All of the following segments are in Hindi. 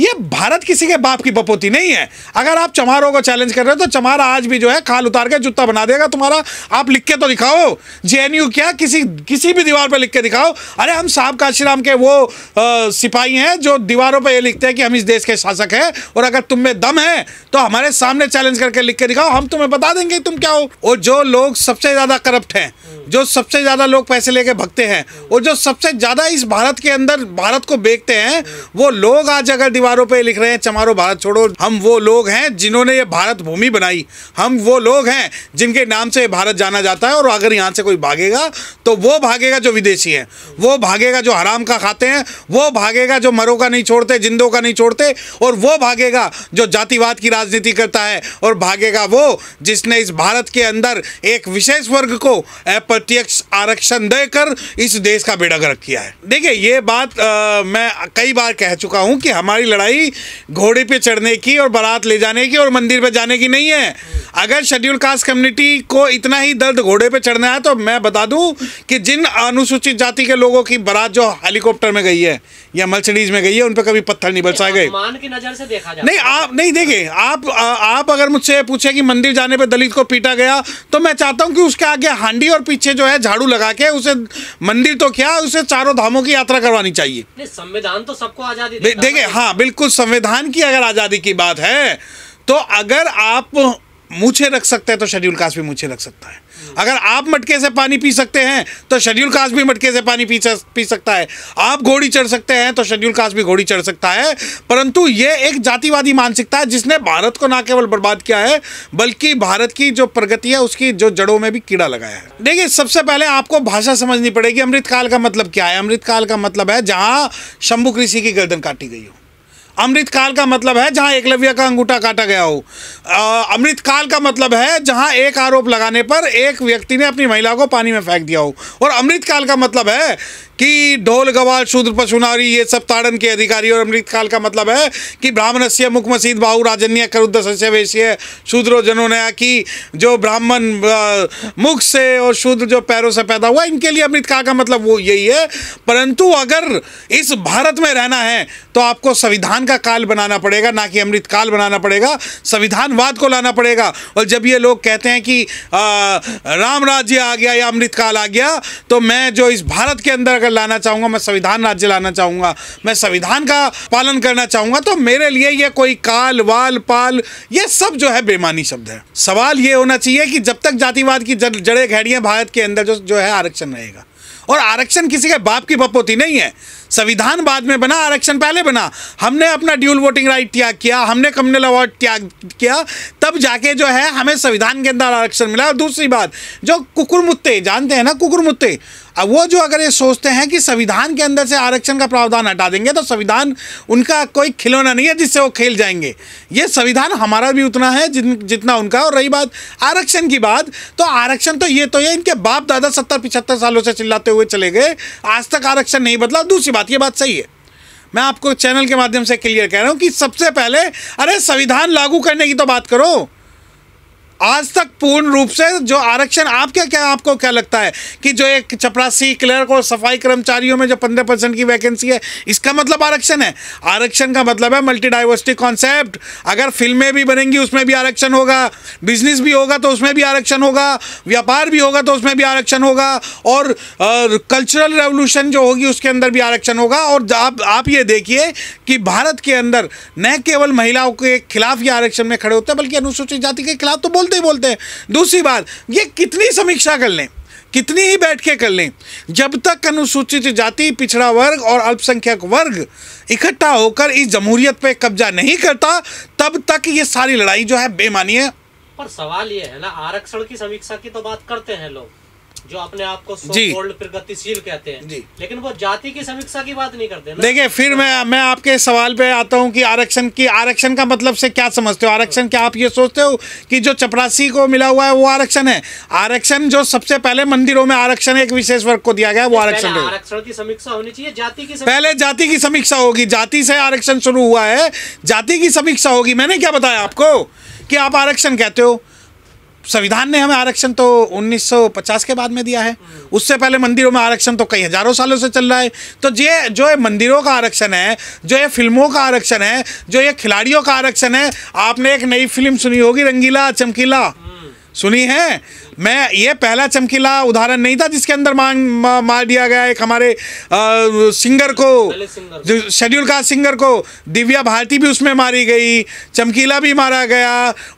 ये भारत किसी के बाप की बपोती नहीं है अगर आप चमारों को चैलेंज कर रहे हो तो चमारा आज भी जो है खाल उतार के जूता बना देगा तुम्हारा आप लिख के तो दिखाओ जे क्या किसी किसी भी दीवार पर लिख के दिखाओ अरे हम साहब काशीराम के वो आ, सिपाही हैं जो दीवारों पर ये लिखते हैं कि हम इस देश के शासक हैं और अगर तुम में दम है तो हमारे सामने चैलेंज करके लिख के दिखाओ हम तुम्हें बता देंगे तुम क्या हो और जो लोग सबसे ज़्यादा करप्ट हैं जो सबसे ज़्यादा लोग पैसे लेके भगते हैं और जो सबसे ज़्यादा इस भारत के अंदर भारत को बेचते हैं वो लोग आज अगर दीवारों पे लिख रहे हैं चमारो भारत छोड़ो हम वो लोग हैं जिन्होंने ये भारत भूमि बनाई हम वो लोग हैं जिनके नाम से भारत जाना जाता है और अगर यहाँ से कोई भागेगा तो वो भागेगा जो विदेशी है वो भागेगा जो हराम का खाते हैं वो भागेगा जो मरों का नहीं छोड़ते जिंदों का नहीं छोड़ते और वो भागेगा जो जातिवाद की राजनीति करता है और भागेगा वो जिसने इस भारत के अंदर एक विशेष वर्ग को अप्रत्यक्ष आरक्षण देकर इस देश का बेड़ा गर्क किया है देखिए ये बात आ, मैं कई बार कह चुका हूं कि हमारी लड़ाई घोड़े पे चढ़ने की और बारात ले जाने की और मंदिर पे जाने की नहीं है अगर शेड्यूल कास्ट कम्युनिटी को इतना ही दर्द घोड़े पे चढ़ना है तो मैं बता दूं कि जिन अनुसूचित जाति के लोगों की बारात जो हेलीकॉप्टर में गई है या मर्सडीज में गई है उन पर कभी पत्थर नहीं बरसाए गए नहीं आप नहीं देखे आप आप अगर मुझसे पूछे कि मंदिर जाने पर दलित को पीटा गया तो मैं चाहता हूँ कि उसके आगे हांडी और पीछे जो है झाड़ू लगा के उसे मंदिर तो क्या उसे चारों धामों की यात्रा करवानी चाहिए संविधान तो सबको आजादी देखिए हाँ बिल्कुल संविधान की अगर आज़ादी की बात है तो अगर आप मुछे रख सकते हैं तो शेड्यूल कास्ट भी मुछे रख सकता है अगर आप मटके से पानी पी सकते हैं तो शेड्यूल कास्ट भी मटके से पानी पी पी सकता है आप घोड़ी चढ़ सकते हैं तो शेड्यूल कास्ट भी घोड़ी चढ़ सकता है परंतु ये एक जातिवादी मानसिकता है जिसने भारत को ना केवल बर्बाद किया है बल्कि भारत की जो प्रगति है उसकी जो जड़ों में भी कीड़ा लगाया है देखिए सबसे पहले आपको भाषा समझनी पड़ेगी अमृतकाल का मतलब क्या है अमृतकाल का मतलब है जहाँ शंभु कृषि की गर्दन काटी गई हो अमृत काल का मतलब है जहां एकलव्य का अंगूठा काटा गया हो अमृत काल का मतलब है जहां एक आरोप लगाने पर एक व्यक्ति ने अपनी महिला को पानी में फेंक दिया हो और अमृत काल का मतलब है कि ढोल गवाल शूद्र पशुनारी ये सब ताड़न के अधिकारी और अमृतकाल का मतलब है कि ब्राह्मण से मुख मसीद बाहू राजन्य करुद्ध सस्य वैश्य शूद्रो जनो ने कि जो ब्राह्मण मुख से और शूद्र जो पैरों से पैदा हुआ इनके लिए अमृतकाल का मतलब वो यही है परंतु अगर इस भारत में रहना है तो आपको संविधान का काल बनाना पड़ेगा ना कि अमृतकाल बनाना पड़ेगा संविधानवाद को लाना पड़ेगा और जब ये लोग कहते हैं कि आ, राम राज्य आ गया या अमृतकाल आ गया तो मैं जो इस भारत के अंदर अगर संस्कार लाना चाहूँगा मैं संविधान राज्य लाना चाहूँगा मैं संविधान का पालन करना चाहूँगा तो मेरे लिए ये कोई काल वाल पाल ये सब जो है बेमानी शब्द है सवाल ये होना चाहिए कि जब तक जातिवाद की जड़ें घड़ियाँ भारत के अंदर जो जो है आरक्षण रहेगा और आरक्षण किसी के बाप की बपोती नहीं है संविधान बाद में बना आरक्षण पहले बना हमने अपना ड्यूल वोटिंग राइट त्याग किया हमने कम्युनल अवार्ड त्याग किया तब जाके जो है हमें संविधान के अंदर आरक्षण मिला और दूसरी बात जो कुकुर मुत्ते जानते हैं ना कुकुर मुत्ते अब वो जो अगर ये सोचते हैं कि संविधान के अंदर से आरक्षण का प्रावधान हटा देंगे तो संविधान उनका कोई खिलौना नहीं है जिससे वो खेल जाएंगे ये संविधान हमारा भी उतना है जिन जितना उनका और रही बात आरक्षण की बात तो आरक्षण तो ये तो ये इनके बाप दादा सत्तर पिछहत्तर सालों से चिल्लाते हुए चले गए आज तक आरक्षण नहीं बदला दूसरी बात ये बात सही है मैं आपको चैनल के माध्यम से क्लियर कह रहा हूँ कि सबसे पहले अरे संविधान लागू करने की तो बात करो आज तक पूर्ण रूप से जो आरक्षण आप क्या क्या आपको क्या लगता है कि जो एक चपरासी क्लर्क और सफाई कर्मचारियों में जो पंद्रह परसेंट की वैकेंसी है इसका मतलब आरक्षण है आरक्षण का मतलब है मल्टी डाइवर्सिटी कॉन्सेप्ट अगर फिल्में भी बनेंगी उसमें भी आरक्षण होगा बिजनेस भी होगा तो उसमें भी आरक्षण होगा व्यापार भी होगा तो उसमें भी आरक्षण होगा और कल्चरल रेवोल्यूशन जो होगी उसके अंदर भी आरक्षण होगा और आप आप ये देखिए कि भारत के अंदर न केवल महिलाओं के खिलाफ ये आरक्षण में खड़े होते हैं बल्कि अनुसूचित जाति के खिलाफ तो बोल बोलते ही बोलते हैं दूसरी बात ये कितनी समीक्षा कर लें कितनी ही बैठ के कर लें जब तक अनुसूचित जाति पिछड़ा वर्ग और अल्पसंख्यक वर्ग इकट्ठा होकर इस जमहूरियत पे कब्जा नहीं करता तब तक ये सारी लड़ाई जो है बेमानी है पर सवाल ये है ना आरक्षण की समीक्षा की तो बात करते हैं लोग जो अपने आप को जी प्रगतिशील कहते हैं जी लेकिन वो जाति की समीक्षा की बात नहीं करते देखिए फिर मैं मैं आपके सवाल पे आता हूँ कि आरक्षण की आरक्षण का मतलब से क्या समझते हो आरक्षण क्या आप ये सोचते हो कि जो चपरासी को मिला हुआ है वो आरक्षण है आरक्षण जो सबसे पहले मंदिरों में आरक्षण एक विशेष वर्ग को दिया गया वो आरक्षण आरक्षण की समीक्षा होनी चाहिए जाति की पहले जाति की समीक्षा होगी जाति से आरक्षण शुरू हुआ है जाति की समीक्षा होगी मैंने क्या बताया आपको कि आप आरक्षण कहते हो संविधान ने हमें आरक्षण तो 1950 के बाद में दिया है उससे पहले मंदिरों में आरक्षण तो कई हजारों सालों से चल रहा है तो ये जो ये मंदिरों का आरक्षण है जो ये फिल्मों का आरक्षण है जो ये खिलाड़ियों का आरक्षण है आपने एक नई फिल्म सुनी होगी रंगीला चमकीला सुनी है मैं ये पहला चमकीला उदाहरण नहीं था जिसके अंदर मांग मार दिया गया एक हमारे आ, सिंगर को जो शेड्यूल कास्ट सिंगर को दिव्या भारती भी उसमें मारी गई चमकीला भी मारा गया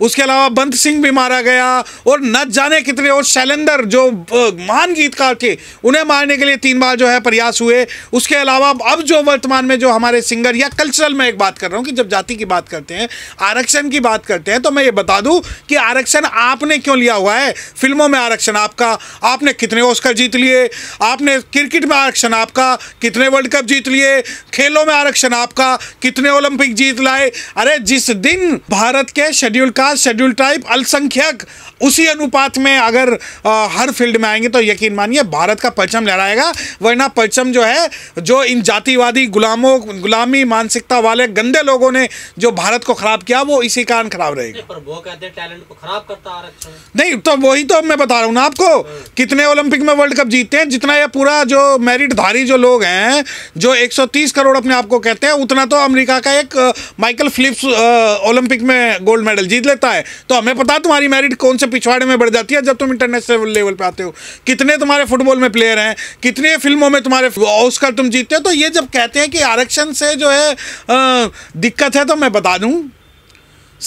उसके अलावा बंत सिंह भी मारा गया और न जाने कितने और शैलेंदर जो महान गीतकार थे उन्हें मारने के लिए तीन बार जो है प्रयास हुए उसके अलावा अब जो वर्तमान में जो हमारे सिंगर या कल्चरल में एक बात कर रहा हूँ कि जब जाति की बात करते हैं आरक्षण की बात करते हैं तो मैं ये बता दूँ कि आरक्षण आपने क्यों लिया हुआ है फिल्मों में आरक्षण आपका आपने कितने ओस्कर जीत लिए आपने क्रिकेट में आरक्षण आपका कितने वर्ल्ड कप जीत लिए खेलों में आरक्षण आपका कितने ओलंपिक जीत लाए अरे जिस दिन भारत के शेड्यूल कास्ट शेड्यूल टाइप अल्पसंख्यक उसी अनुपात में अगर आ, हर फील्ड में आएंगे तो यकीन मानिए भारत का परचम लहराएगा वरना परचम जो है जो इन जातिवादी गुलामों गुलामी मानसिकता वाले गंदे लोगों ने जो भारत को खराब किया वो इसी कारण खराब रहेगा नहीं तो वही तो कप मैं बता रहा हूँ ना आपको कितने ओलंपिक में वर्ल्ड कप जीतते हैं जितना ये पूरा जो धारी जो लोग हैं जो 130 करोड़ अपने आप को कहते हैं उतना तो अमेरिका का एक माइकल फिलिप्स ओलंपिक में गोल्ड मेडल जीत लेता है तो हमें पता तुम्हारी मेरिट कौन से पिछवाड़े में बढ़ जाती है जब तुम इंटरनेशनल लेवल पर आते हो कितने तुम्हारे फुटबॉल में प्लेयर हैं कितने फिल्मों में तुम्हारे ऑस्कर तुम जीतते हो तो ये जब कहते हैं कि आरक्षण से जो है दिक्कत है तो मैं बता दूँ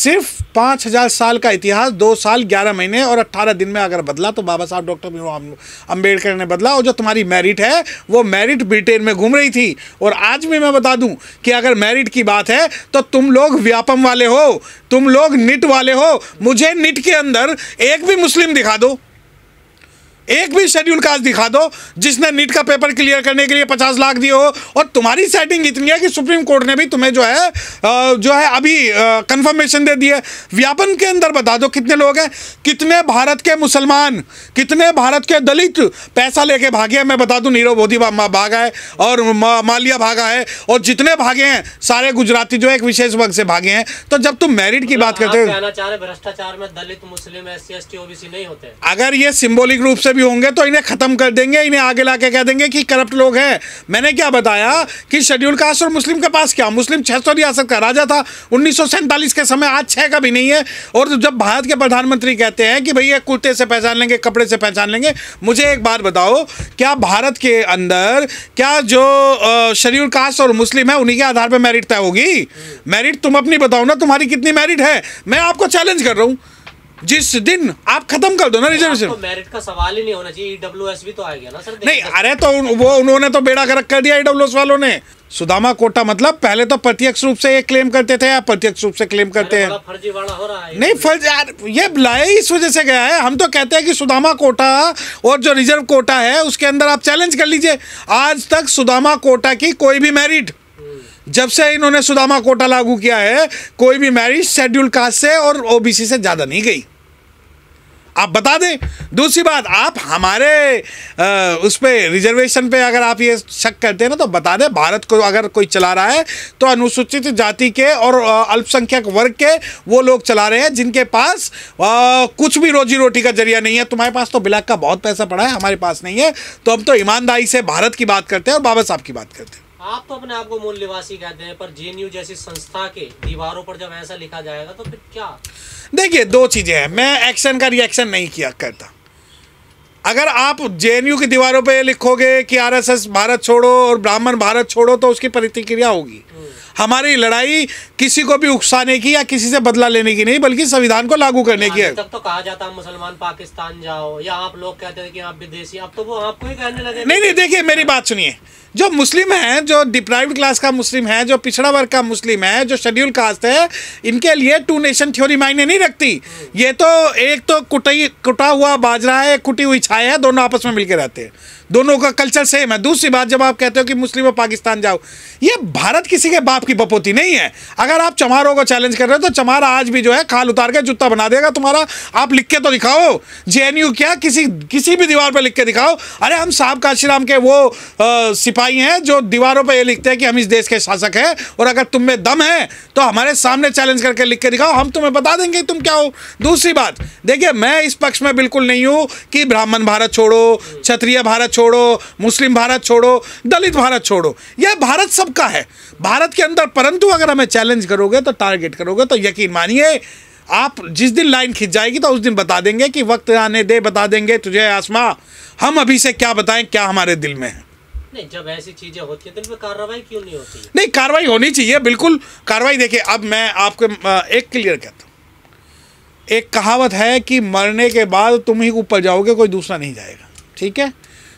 सिर्फ पाँच हज़ार साल का इतिहास दो साल ग्यारह महीने और अट्ठारह दिन में अगर बदला तो बाबा साहब डॉक्टर अम्बेडकर ने बदला और जो तुम्हारी मेरिट है वो मेरिट ब्रिटेन में घूम रही थी और आज भी मैं बता दूं कि अगर मेरिट की बात है तो तुम लोग व्यापम वाले हो तुम लोग निट वाले हो मुझे निट के अंदर एक भी मुस्लिम दिखा दो एक भी शेड्यूल का दिखा दो जिसने नीट का पेपर क्लियर करने के लिए पचास लाख दिए हो और तुम्हारी सेटिंग इतनी है कि सुप्रीम कोर्ट ने भी तुम्हें जो है जो है अभी कंफर्मेशन दे दी व्यापन के अंदर बता दो कितने लोग हैं कितने भारत के मुसलमान कितने भारत के दलित पैसा लेके भागे हैं मैं बता दूँ नीरव मोदी भागा है और मालिया भागा है और जितने भागे हैं सारे गुजराती जो है एक विशेष वर्ग से भागे हैं तो जब तुम मेरिट की बात करते हो भ्रष्टाचार में दलित मुस्लिम एस सी नहीं होते अगर ये सिम्बोलिक रूप से भी होंगे तो इन्हें ख़त्म कर देंगे इन्हें आगे ला कह देंगे कि करप्ट लोग हैं मैंने क्या बताया कि शेड्यूल कास्ट और मुस्लिम के पास क्या मुस्लिम छह सौ रियासत का राजा था उन्नीस के समय आज छः का भी नहीं है और जब भारत के प्रधानमंत्री कहते हैं कि भैया कुर्ते से पहचान लेंगे कपड़े से पहचान लेंगे मुझे एक बार बताओ क्या भारत के अंदर क्या जो शेड्यूल कास्ट और मुस्लिम है उन्हीं के आधार पर मेरिट तय होगी मेरिट तुम अपनी बताओ ना तुम्हारी कितनी मेरिट है मैं आपको चैलेंज कर रहा हूँ जिस दिन आप खत्म कर दो ना रिजर्वेशन तो मेरिट का सवाल ही नहीं होना चाहिए e भी तो आ गया ना सर नहीं अरे तो वो उन्होंने तो बेड़ा कर कर दिया ईडब्ल्यू e वालों ने सुदामा कोटा मतलब पहले तो प्रत्यक्ष रूप से ये क्लेम करते थे या प्रत्यक्ष रूप से क्लेम करते हैं नहीं फर्ज यार ये लाए इस वजह से गया है हम तो कहते हैं कि सुदामा कोटा और जो रिजर्व कोटा है उसके अंदर आप चैलेंज कर लीजिए आज तक सुदामा कोटा की कोई भी मेरिट जब से इन्होंने सुदामा कोटा लागू किया है कोई भी मैरिज शेड्यूल कास्ट से और ओबीसी से ज़्यादा नहीं गई आप बता दें दूसरी बात आप हमारे उस पर रिजर्वेशन पे अगर आप ये शक करते हैं ना तो बता दें भारत को अगर कोई चला रहा है तो अनुसूचित जाति के और अल्पसंख्यक वर्ग के वो लोग चला रहे हैं जिनके पास आ, कुछ भी रोजी रोटी का जरिया नहीं है तुम्हारे पास तो बिलाक का बहुत पैसा पड़ा है हमारे पास नहीं है तो हम तो ईमानदारी से भारत की बात करते हैं और बाबा साहब की बात करते हैं आप तो अपने आप को मूल निवासी कहते हैं पर जेएनयू जैसी संस्था के दीवारों पर जब ऐसा लिखा जाएगा तो फिर क्या देखिए दो चीज़ें हैं मैं एक्शन का रिएक्शन नहीं किया करता अगर आप जेएनयू की दीवारों पर लिखोगे कि आरएसएस भारत छोड़ो और ब्राह्मण भारत छोड़ो तो उसकी प्रतिक्रिया होगी हम्म। हमारी लड़ाई किसी को भी उकसाने की या किसी से बदला लेने की नहीं बल्कि संविधान को लागू करने की हाँ, है तब तो कहा जाता मुसलमान पाकिस्तान जाओ या आप लोग कहते हैं कि आप विदेशी अब तो वो आपको ही कहने लगे नहीं नहीं देखिए मेरी बात सुनिए जो मुस्लिम है जो डिप्राइव क्लास का मुस्लिम है जो पिछड़ा वर्ग का मुस्लिम है जो शेड्यूल कास्ट है इनके लिए टू नेशन थ्योरी मायने नहीं रखती ये तो एक तो कुटई कुटा हुआ बाजरा है कुटी हुई छाया है दोनों आपस में मिलकर रहते हैं दोनों का कल्चर सेम है दूसरी बात जब आप कहते हो कि मुस्लिम और पाकिस्तान जाओ ये भारत किसी के बाप की बपोती नहीं है अगर आप चमारों को चैलेंज कर रहे हो तो चमारा आज भी जो है खाल उतार के जूता बना देगा तुम्हारा आप लिख के तो दिखाओ जे क्या किसी किसी भी दीवार पर लिख के दिखाओ अरे हम साहब काशीराम के वो सिपाही हैं जो दीवारों पर ये लिखते हैं कि हम इस देश के शासक हैं और अगर तुम में दम है तो हमारे सामने चैलेंज करके लिख के दिखाओ हम तुम्हें बता देंगे तुम क्या हो दूसरी बात देखिए मैं इस पक्ष में बिल्कुल नहीं हूँ कि ब्राह्मण भारत छोड़ो क्षत्रिय भारत छोड़ो मुस्लिम भारत छोड़ो दलित भारत छोड़ो यह भारत सबका है भारत के अंदर परंतु अगर हमें चैलेंज करोगे तो टारगेट करोगे तो यकीन मानिए आप जिस दिन लाइन खींच जाएगी तो उस दिन बता देंगे कि वक्त आने दे बता देंगे तुझे आसमा हम अभी से क्या बताएं क्या हमारे दिल में है नहीं जब ऐसी चीजें होती है तो कार्रवाई क्यों नहीं होती नहीं कार्रवाई होनी चाहिए बिल्कुल कार्रवाई देखिए अब मैं आपको एक क्लियर कहता हूँ एक कहावत है कि मरने के बाद तुम ही ऊपर जाओगे कोई दूसरा नहीं जाएगा ठीक है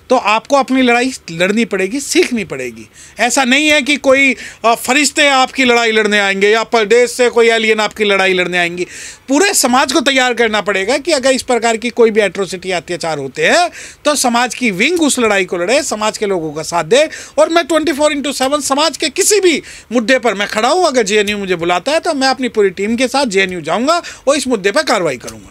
तो आपको अपनी लड़ाई लड़नी पड़ेगी सीखनी पड़ेगी ऐसा नहीं है कि कोई फरिश्ते आपकी लड़ाई लड़ने आएंगे या प्रदेश से कोई एलियन आपकी लड़ाई लड़ने आएंगे पूरे समाज को तैयार करना पड़ेगा कि अगर इस प्रकार की कोई भी एट्रोसिटी अत्याचार होते हैं तो समाज की विंग उस लड़ाई को लड़े समाज के लोगों का साथ दे और मैं ट्वेंटी फोर इंटू सेवन समाज के किसी भी मुद्दे पर मैं खड़ा हूँ अगर जे मुझे बुलाता है तो मैं अपनी पूरी टीम के साथ जे जाऊँगा और इस मुद्दे पर कार्रवाई करूँगा